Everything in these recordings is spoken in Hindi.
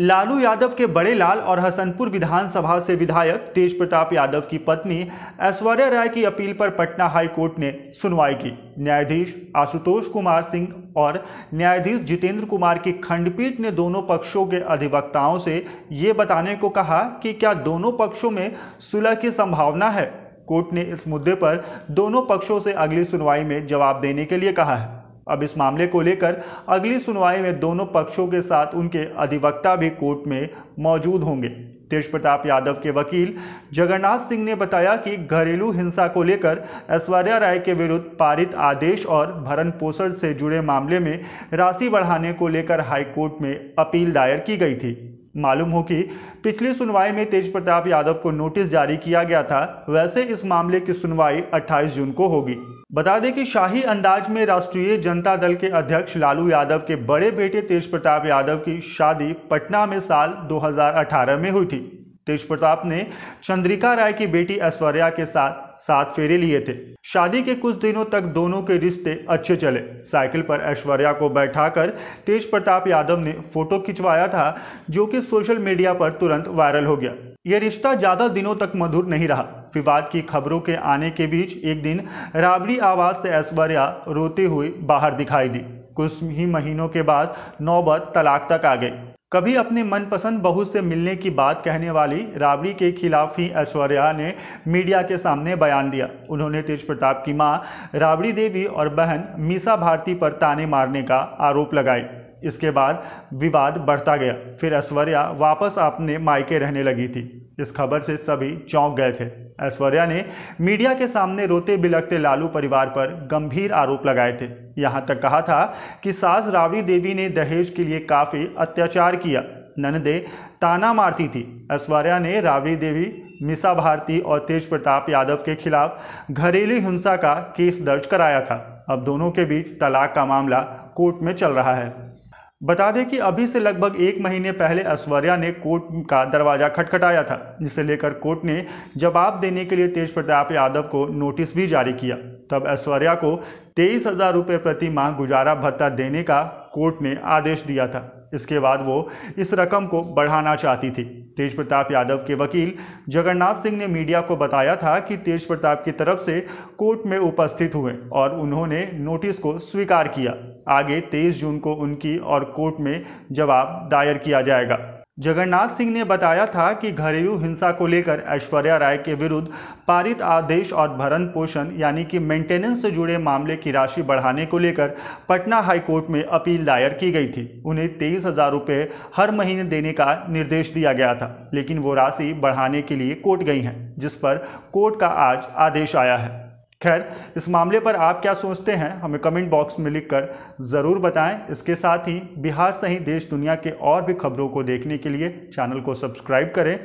लालू यादव के बड़े लाल और हसनपुर विधानसभा से विधायक तेज प्रताप यादव की पत्नी ऐश्वर्या राय की अपील पर पटना हाई कोर्ट ने सुनवाई की न्यायाधीश आशुतोष कुमार सिंह और न्यायाधीश जितेंद्र कुमार की खंडपीठ ने दोनों पक्षों के अधिवक्ताओं से ये बताने को कहा कि क्या दोनों पक्षों में सुलह की संभावना है कोर्ट ने इस मुद्दे पर दोनों पक्षों से अगली सुनवाई में जवाब देने के लिए कहा है अब इस मामले को लेकर अगली सुनवाई में दोनों पक्षों के साथ उनके अधिवक्ता भी कोर्ट में मौजूद होंगे तेज प्रताप यादव के वकील जगन्नाथ सिंह ने बताया कि घरेलू हिंसा को लेकर ऐश्वर्या राय के विरुद्ध पारित आदेश और भरण पोषण से जुड़े मामले में राशि बढ़ाने को लेकर हाईकोर्ट में अपील दायर की गई थी मालूम हो कि पिछली सुनवाई में तेज प्रताप यादव को नोटिस जारी किया गया था वैसे इस मामले की सुनवाई 28 जून को होगी बता दें कि शाही अंदाज में राष्ट्रीय जनता दल के अध्यक्ष लालू यादव के बड़े बेटे तेज प्रताप यादव की शादी पटना में साल 2018 में हुई थी तेज प्रताप ने चंद्रिका राय की बेटी ऐश्वर्या के साथ सात फेरे लिए थे शादी के कुछ दिनों तक दोनों के रिश्ते अच्छे चले साइकिल पर ऐश्वर्या को बैठाकर तेज प्रताप यादव ने फोटो खिंचवाया था जो कि सोशल मीडिया पर तुरंत वायरल हो गया यह रिश्ता ज़्यादा दिनों तक मधुर नहीं रहा विवाद की खबरों के आने के बीच एक दिन राबड़ी आवाज़ से ऐश्वर्या रोते हुए बाहर दिखाई दी कुछ ही महीनों के बाद नौबत तलाक तक आ गई कभी अपने मनपसंद बहू से मिलने की बात कहने वाली राबड़ी के खिलाफ ही ऐश्वर्या ने मीडिया के सामने बयान दिया उन्होंने तेज प्रताप की मां राबड़ी देवी और बहन मीसा भारती पर ताने मारने का आरोप लगाए इसके बाद विवाद बढ़ता गया फिर ऐश्वर्या वापस अपने मायके रहने लगी थी इस खबर से सभी चौंक गए थे ऐश्वर्या ने मीडिया के सामने रोते बिलखते लालू परिवार पर गंभीर आरोप लगाए थे यहां तक कहा था कि सास रावड़ी देवी ने दहेज के लिए काफ़ी अत्याचार किया ननदे ताना मारती थी ऐश्वर्या ने रावड़ी देवी मिसा भारती और तेज प्रताप यादव के खिलाफ घरेलू हिंसा का केस दर्ज कराया था अब दोनों के बीच तलाक का मामला कोर्ट में चल रहा है बता दें कि अभी से लगभग एक महीने पहले ऐश्वर्या ने कोर्ट का दरवाज़ा खटखटाया था जिसे लेकर कोर्ट ने जवाब देने के लिए तेज प्रताप यादव को नोटिस भी जारी किया तब ऐश्वर्या को तेईस हज़ार रुपये प्रति माह गुजारा भत्ता देने का कोर्ट ने आदेश दिया था इसके बाद वो इस रकम को बढ़ाना चाहती थी तेज प्रताप यादव के वकील जगन्नाथ सिंह ने मीडिया को बताया था कि तेज प्रताप की तरफ से कोर्ट में उपस्थित हुए और उन्होंने नोटिस को स्वीकार किया आगे 23 जून को उनकी और कोर्ट में जवाब दायर किया जाएगा जगन्नाथ सिंह ने बताया था कि घरेलू हिंसा को लेकर ऐश्वर्या राय के विरुद्ध पारित आदेश और भरण पोषण यानी कि मेंटेनेंस से जुड़े मामले की राशि बढ़ाने को लेकर पटना हाई कोर्ट में अपील दायर की गई थी उन्हें तेईस हज़ार रुपये हर महीने देने का निर्देश दिया गया था लेकिन वो राशि बढ़ाने के लिए कोर्ट गई हैं जिस पर कोर्ट का आज आदेश आया है खैर इस मामले पर आप क्या सोचते हैं हमें कमेंट बॉक्स में लिखकर ज़रूर बताएं इसके साथ ही बिहार सहित देश दुनिया के और भी खबरों को देखने के लिए चैनल को सब्सक्राइब करें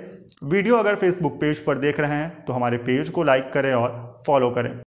वीडियो अगर फेसबुक पेज पर देख रहे हैं तो हमारे पेज को लाइक करें और फॉलो करें